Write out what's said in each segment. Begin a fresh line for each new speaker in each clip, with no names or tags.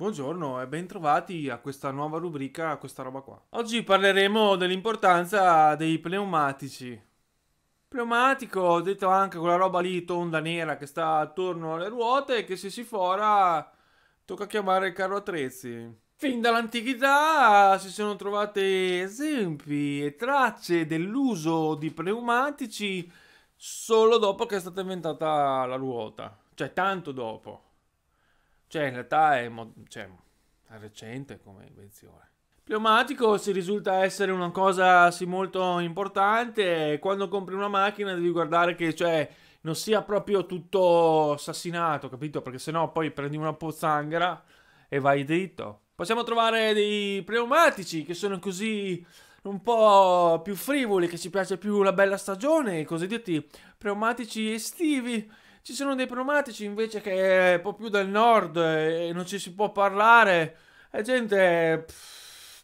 Buongiorno e ben trovati a questa nuova rubrica, a questa roba qua. Oggi parleremo dell'importanza dei pneumatici. Pneumatico, ho detto anche quella roba lì tonda nera che sta attorno alle ruote e che se si fora tocca chiamare il carro attrezzi. Fin dall'antichità si sono trovate esempi e tracce dell'uso di pneumatici solo dopo che è stata inventata la ruota, cioè tanto dopo. Cioè, in realtà è, mo- cioè, è recente come invenzione. Pneumatico si risulta essere una cosa sì molto importante. Quando compri una macchina devi guardare che cioè, non sia proprio tutto assassinato, capito? Perché sennò poi prendi una pozzanghera e vai dritto. Possiamo trovare dei pneumatici che sono così un po' più frivoli, che ci piace più la bella stagione, i cosiddetti pneumatici estivi ci sono dei pneumatici invece che è un po' più del nord e non ci si può parlare. È gente... Pff,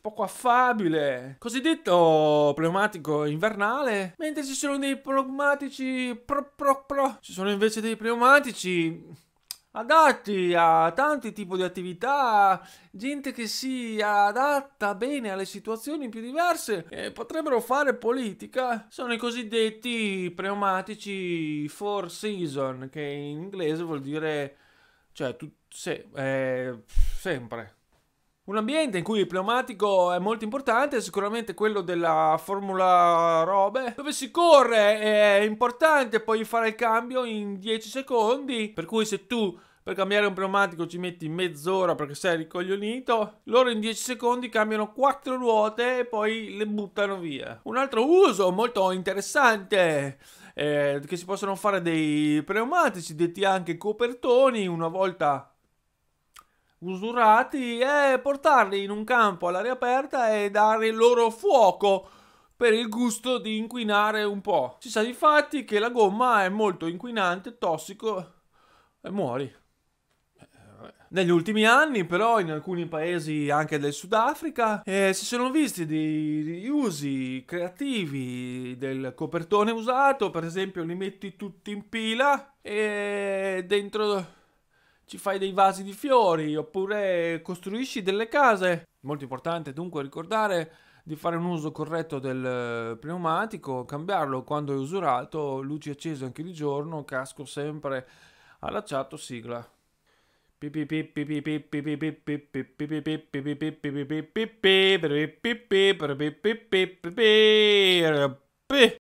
poco affabile, cosiddetto pneumatico invernale, mentre ci sono dei pneumatici pro pro pro, ci sono invece dei pneumatici adatti a tanti tipi di attività, gente che si adatta bene alle situazioni più diverse e potrebbero fare politica, sono i cosiddetti pneumatici four season, che in inglese vuol dire, cioè, tu, se, eh, sempre un ambiente in cui il pneumatico è molto importante è sicuramente quello della Formula Robe, dove si corre, è importante poi fare il cambio in 10 secondi, per cui se tu per cambiare un pneumatico ci metti mezz'ora perché sei ricoglionito. Loro in 10 secondi cambiano 4 ruote e poi le buttano via. Un altro uso molto interessante eh, che si possono fare dei pneumatici, detti anche copertoni, una volta usurati e portarli in un campo all'aria aperta e dare loro fuoco per il gusto di inquinare un po'. Si sa di fatti che la gomma è molto inquinante, tossico e muori. Negli ultimi anni, però, in alcuni paesi anche del Sudafrica, eh, si sono visti dei usi creativi del copertone usato, per esempio li metti tutti in pila e dentro ci fai dei vasi di fiori oppure costruisci delle case. Molto importante dunque ricordare di fare un uso corretto del pneumatico, cambiarlo quando è usurato, luci accese anche di giorno, casco sempre allacciato, sigla.